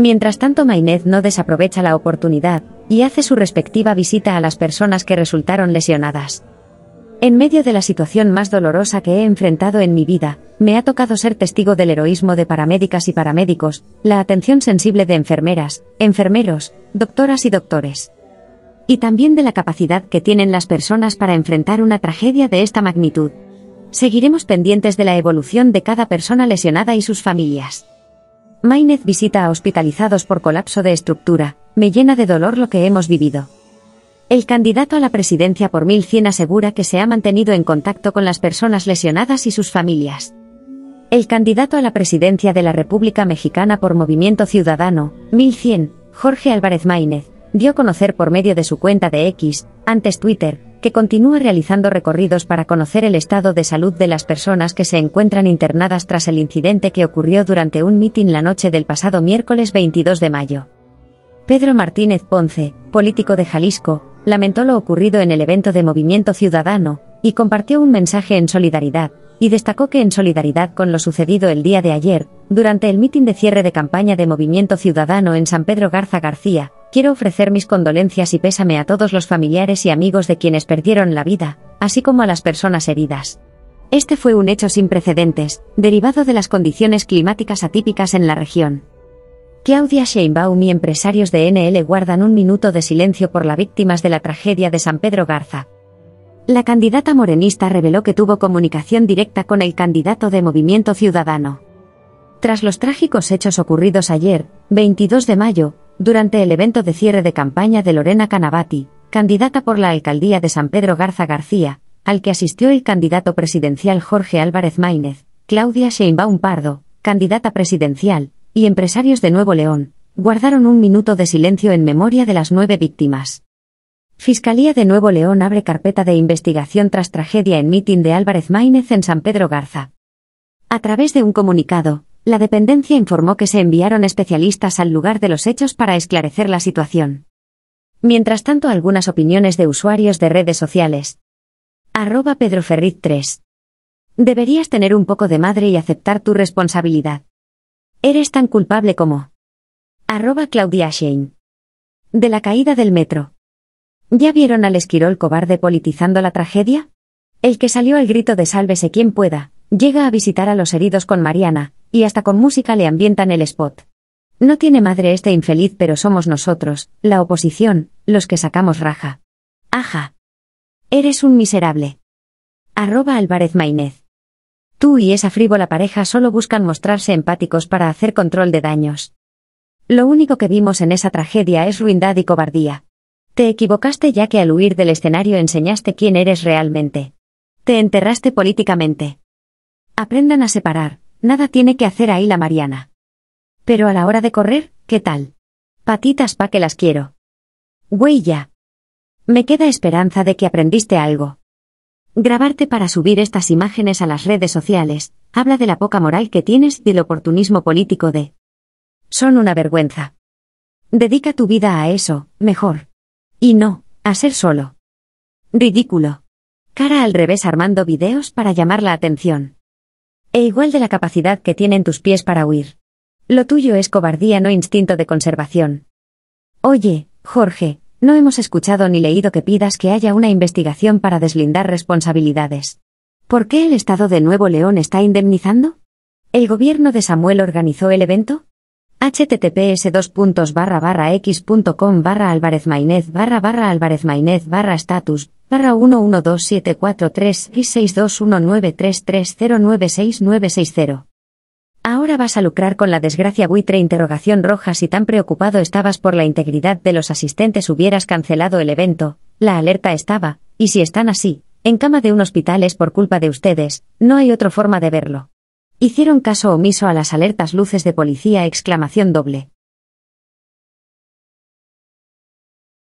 Mientras tanto Mainez no desaprovecha la oportunidad, y hace su respectiva visita a las personas que resultaron lesionadas. En medio de la situación más dolorosa que he enfrentado en mi vida, me ha tocado ser testigo del heroísmo de paramédicas y paramédicos, la atención sensible de enfermeras, enfermeros, doctoras y doctores. Y también de la capacidad que tienen las personas para enfrentar una tragedia de esta magnitud. Seguiremos pendientes de la evolución de cada persona lesionada y sus familias. Maynez visita a hospitalizados por colapso de estructura, me llena de dolor lo que hemos vivido. El candidato a la presidencia por 1100 asegura que se ha mantenido en contacto con las personas lesionadas y sus familias. El candidato a la presidencia de la República Mexicana por Movimiento Ciudadano, 1100, Jorge Álvarez Maínez, dio a conocer por medio de su cuenta de X, antes Twitter, que continúa realizando recorridos para conocer el estado de salud de las personas que se encuentran internadas tras el incidente que ocurrió durante un mitin la noche del pasado miércoles 22 de mayo. Pedro Martínez Ponce, político de Jalisco, lamentó lo ocurrido en el evento de Movimiento Ciudadano, y compartió un mensaje en solidaridad, y destacó que en solidaridad con lo sucedido el día de ayer, durante el mitin de cierre de campaña de Movimiento Ciudadano en San Pedro Garza García, Quiero ofrecer mis condolencias y pésame a todos los familiares y amigos de quienes perdieron la vida, así como a las personas heridas. Este fue un hecho sin precedentes, derivado de las condiciones climáticas atípicas en la región. Claudia Sheinbaum y empresarios de NL guardan un minuto de silencio por las víctimas de la tragedia de San Pedro Garza. La candidata morenista reveló que tuvo comunicación directa con el candidato de Movimiento Ciudadano. Tras los trágicos hechos ocurridos ayer, 22 de mayo, durante el evento de cierre de campaña de Lorena Canavati, candidata por la alcaldía de San Pedro Garza García, al que asistió el candidato presidencial Jorge Álvarez Máinez, Claudia Sheinbaum Pardo, candidata presidencial, y empresarios de Nuevo León, guardaron un minuto de silencio en memoria de las nueve víctimas. Fiscalía de Nuevo León abre carpeta de investigación tras tragedia en mitin de Álvarez Máinez en San Pedro Garza. A través de un comunicado, la dependencia informó que se enviaron especialistas al lugar de los hechos para esclarecer la situación. Mientras tanto, algunas opiniones de usuarios de redes sociales. Arroba Pedro Ferriz 3. Deberías tener un poco de madre y aceptar tu responsabilidad. Eres tan culpable como. Arroba Claudia Shane. De la caída del metro. ¿Ya vieron al esquirol cobarde politizando la tragedia? El que salió al grito de sálvese quien pueda, llega a visitar a los heridos con Mariana, y hasta con música le ambientan el spot. No tiene madre este infeliz, pero somos nosotros, la oposición, los que sacamos raja. Aja. Eres un miserable. Arroba Álvarez Maynez. Tú y esa frívola pareja solo buscan mostrarse empáticos para hacer control de daños. Lo único que vimos en esa tragedia es ruindad y cobardía. Te equivocaste ya que al huir del escenario enseñaste quién eres realmente. Te enterraste políticamente. Aprendan a separar, Nada tiene que hacer ahí la Mariana. Pero a la hora de correr, ¿qué tal? Patitas pa' que las quiero. Güey ya. Me queda esperanza de que aprendiste algo. Grabarte para subir estas imágenes a las redes sociales, habla de la poca moral que tienes y del oportunismo político de... Son una vergüenza. Dedica tu vida a eso, mejor. Y no, a ser solo. Ridículo. Cara al revés armando videos para llamar la atención e igual de la capacidad que tienen tus pies para huir. Lo tuyo es cobardía, no instinto de conservación. Oye, Jorge, no hemos escuchado ni leído que pidas que haya una investigación para deslindar responsabilidades. ¿Por qué el Estado de Nuevo León está indemnizando? ¿El gobierno de Samuel organizó el evento? https dos puntos barra barra x.com barra alvarez mainez barra barra barra status barra Ahora vas a lucrar con la desgracia buitre interrogación roja si tan preocupado estabas por la integridad de los asistentes hubieras cancelado el evento, la alerta estaba, y si están así, en cama de un hospital es por culpa de ustedes, no hay otra forma de verlo hicieron caso omiso a las alertas luces de policía exclamación doble.